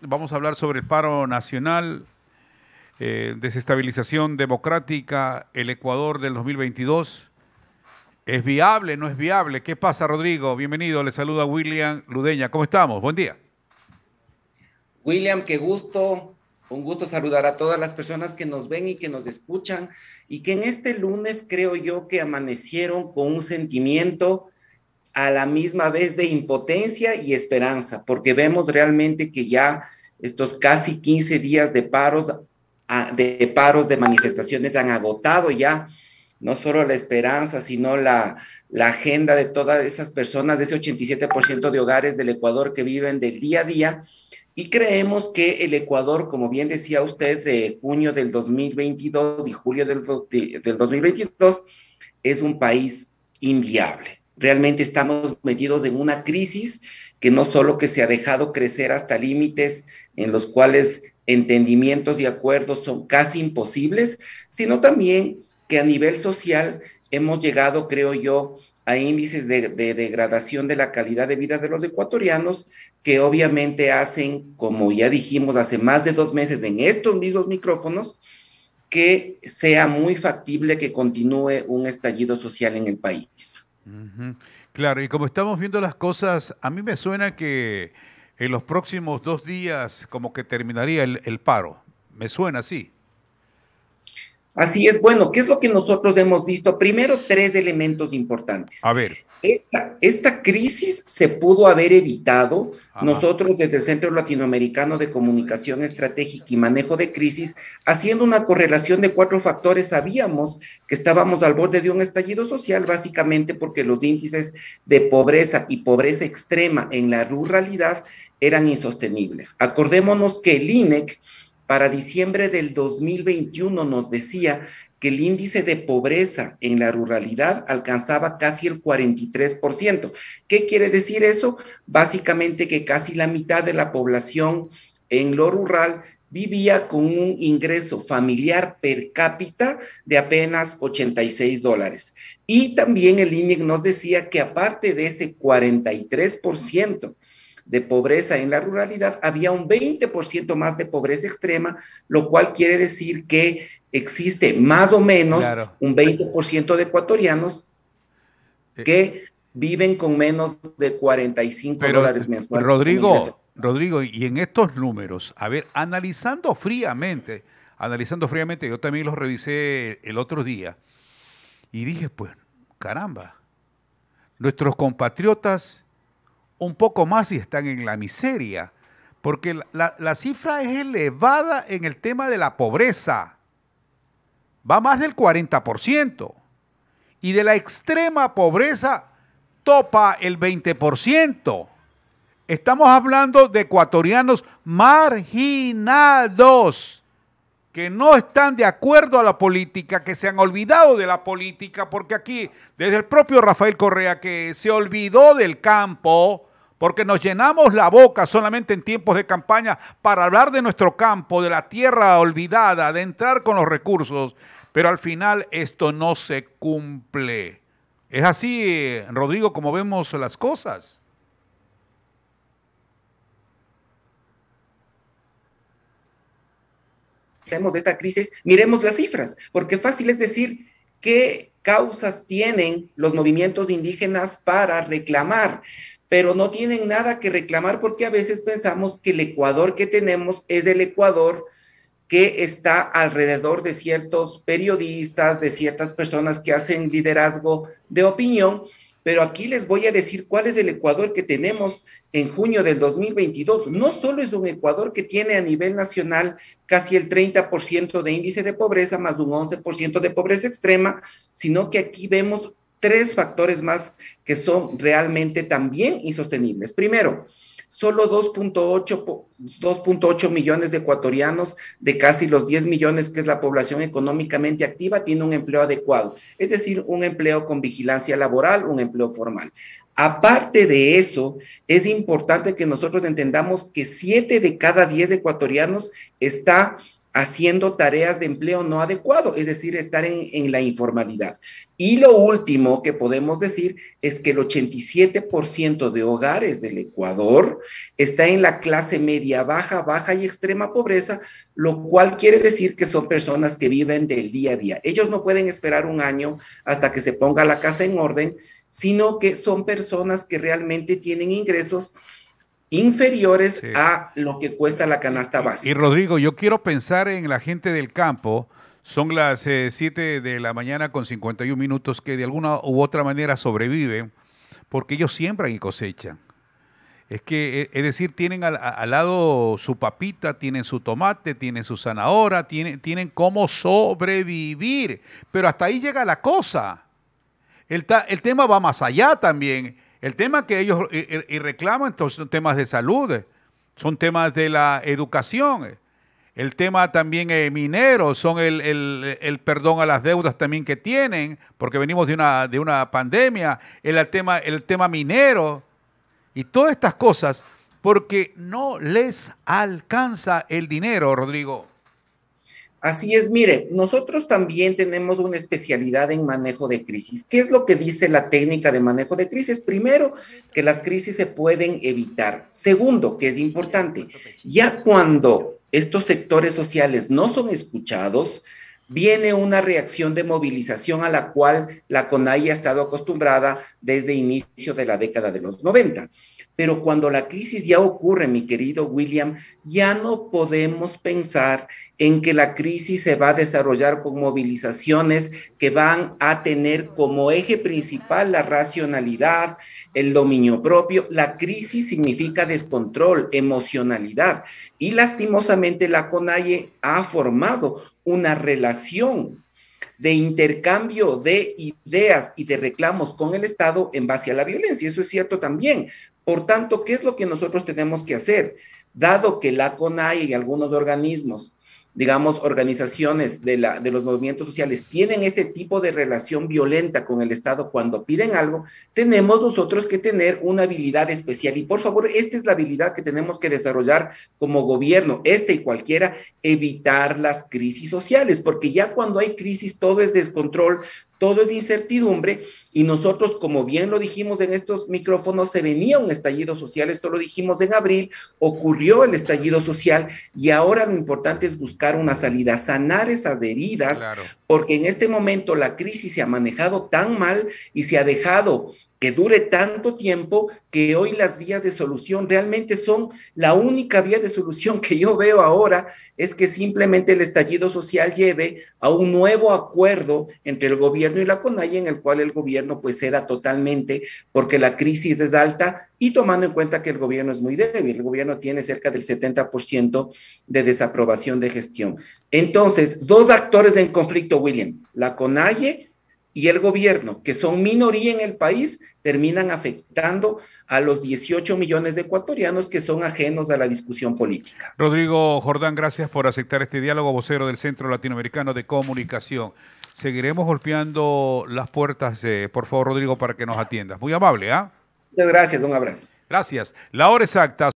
Vamos a hablar sobre el paro nacional, eh, desestabilización democrática, el Ecuador del 2022. ¿Es viable? ¿No es viable? ¿Qué pasa, Rodrigo? Bienvenido, le saluda William Ludeña. ¿Cómo estamos? Buen día. William, qué gusto. Un gusto saludar a todas las personas que nos ven y que nos escuchan y que en este lunes creo yo que amanecieron con un sentimiento a la misma vez de impotencia y esperanza, porque vemos realmente que ya estos casi 15 días de paros, de paros, de manifestaciones han agotado ya no solo la esperanza, sino la, agenda de todas esas personas, de ese 87% de hogares del Ecuador que viven del día a día. Y creemos que el Ecuador, como bien decía usted, de junio del 2022 y julio del, del 2022, es un país inviable Realmente estamos metidos en una crisis que no solo que se ha dejado crecer hasta límites en los cuales entendimientos y acuerdos son casi imposibles, sino también que a nivel social hemos llegado, creo yo, a índices de, de, degradación de la calidad de vida de los ecuatorianos que obviamente hacen, como ya dijimos hace más de dos meses en estos mismos micrófonos, que sea muy factible que continúe un estallido social en el país. Claro, y como estamos viendo las cosas, a mí me suena que en los próximos dos días como que terminaría el, el paro. Me suena así. Así es, bueno, ¿qué es lo que nosotros hemos visto? Primero, tres elementos importantes. A ver. Esta, crisis se pudo haber evitado. Nosotros desde el Centro Latinoamericano de Comunicación Estratégica y Manejo de Crisis, haciendo una correlación de cuatro factores, sabíamos que estábamos al borde de un estallido social, básicamente porque los índices de pobreza y pobreza extrema en la ruralidad eran insostenibles. Acordémonos que el INEC para diciembre del 2021 nos decía que el índice de pobreza en la ruralidad alcanzaba casi el 43%. ¿Qué quiere decir eso? Básicamente que casi la mitad de la población en lo rural vivía con un ingreso familiar per cápita de apenas 86 dólares. Y también el INEC nos decía que aparte de ese 43% de pobreza en la ruralidad, había un 20% más de pobreza extrema, lo cual quiere decir que existe más o menos un 20% de ecuatorianos eh. que viven con menos de 45 dólares mensuales. Rodrigo, Rodrigo, y en estos números, a ver, analizando fríamente, analizando fríamente, yo también los revisé el otro día y dije, pues, caramba, nuestros compatriotas un poco más si están en la miseria, porque la, la cifra es elevada en el tema de la pobreza, va más del 40%, y de la extrema pobreza topa el 20%. Estamos hablando de ecuatorianos marginados que no están de acuerdo a la política, que se han olvidado de la política, porque aquí, desde el propio Rafael Correa, que se olvidó del campo, porque nos llenamos la boca solamente en tiempos de campaña para hablar de nuestro campo, de la tierra olvidada, de entrar con los recursos, pero al final esto no se cumple. Es así, Rodrigo, como vemos las cosas. de esta crisis, miremos las cifras, porque fácil es decir que causas tienen los movimientos indígenas para reclamar, pero no tienen nada que reclamar porque a veces pensamos que el Ecuador que tenemos es el Ecuador que está alrededor de ciertos periodistas, de ciertas personas que hacen liderazgo de opinión pero aquí les voy a decir cuál es el Ecuador que tenemos en junio del 2022. No solo es un Ecuador que tiene a nivel nacional casi el 30% de índice de pobreza más un 11% de pobreza extrema, sino que aquí vemos tres factores más que son realmente también insostenibles. Primero, solo 2.8 2.8 millones de ecuatorianos de casi los 10 millones que es la población económicamente activa tiene un empleo adecuado, es decir, un empleo con vigilancia laboral, un empleo formal. Aparte de eso, es importante que nosotros entendamos que 7 de cada 10 ecuatorianos está haciendo tareas de empleo no adecuado, es decir, estar en, en, la informalidad. Y lo último que podemos decir es que el 87% de hogares del Ecuador está en la clase media baja, baja y extrema pobreza, lo cual quiere decir que son personas que viven del día a día. Ellos no pueden esperar un año hasta que se ponga la casa en orden, sino que son personas que realmente tienen ingresos inferiores a lo que cuesta la canasta básica. Y Rodrigo, yo quiero pensar en la gente del campo. Son las 7 eh, de la mañana con 51 minutos que de alguna u otra manera sobreviven porque ellos siembran y cosechan. Es que, eh, es decir, tienen al, lado su papita, tienen su tomate, tienen su zanahoria, tienen, cómo sobrevivir. Pero hasta ahí llega la cosa. El, el tema va más allá también. El tema que ellos eh, eh, y, reclaman son temas de salud, son temas de la educación. El tema también minero, son el, perdón a las deudas también que tienen, porque venimos de una, de una pandemia. el tema, el tema minero, y todas estas cosas porque no les alcanza el dinero, Rodrigo. Así es, mire, nosotros también tenemos una especialidad en manejo de crisis. ¿Qué es lo que dice la técnica de manejo de crisis? Primero, que las crisis se pueden evitar. Segundo, que es importante, ya cuando estos sectores sociales no son escuchados, viene una reacción de movilización a la cual la CONAI ha estado acostumbrada desde inicio de la década de los 90. Pero cuando la crisis ya ocurre, mi querido William, ya no podemos pensar en que la crisis se va a desarrollar con movilizaciones que van a tener como eje principal la racionalidad, el dominio propio. La crisis significa descontrol, emocionalidad. Y lastimosamente la CONAIE ha formado una relación de intercambio de ideas y de reclamos con el Estado en base a la violencia. Eso es cierto también. Por tanto, ¿qué es lo que nosotros tenemos que hacer? Dado que la CONAI y algunos organismos digamos, organizaciones de, la, de los movimientos sociales tienen este tipo de relación violenta con el Estado cuando piden algo, tenemos nosotros que tener una habilidad especial. Y por favor, esta es la habilidad que tenemos que desarrollar como gobierno, este y cualquiera, evitar las crisis sociales, porque ya cuando hay crisis todo es descontrol, todo es incertidumbre y nosotros, como bien lo dijimos en estos micrófonos, se venía un estallido social, esto lo dijimos en abril, ocurrió el estallido social y ahora lo importante es buscar una salida, sanar esas heridas, porque en este momento la crisis se ha manejado tan mal y se ha dejado que dure tanto tiempo que hoy las vías de solución realmente son la única vía de solución que yo veo ahora es que simplemente el estallido social lleve a un nuevo acuerdo entre el gobierno y la CONAI en el cual el gobierno pues era totalmente porque la crisis es alta y tomando en cuenta que el gobierno es muy débil, el gobierno tiene cerca del 70% de desaprobación de gestión. Entonces, dos actores en conflicto, William, la CONAIE y el gobierno, que son minoría en el país, terminan afectando a los 18 millones de ecuatorianos que son ajenos a la discusión política. Rodrigo Jordán, gracias por aceptar este diálogo, vocero del Centro Latinoamericano de Comunicación seguiremos golpeando las puertas, por favor, Rodrigo, para que nos atiendas. Muy amable, ¿ah? Muchas gracias, un abrazo. Gracias. La hora exacta.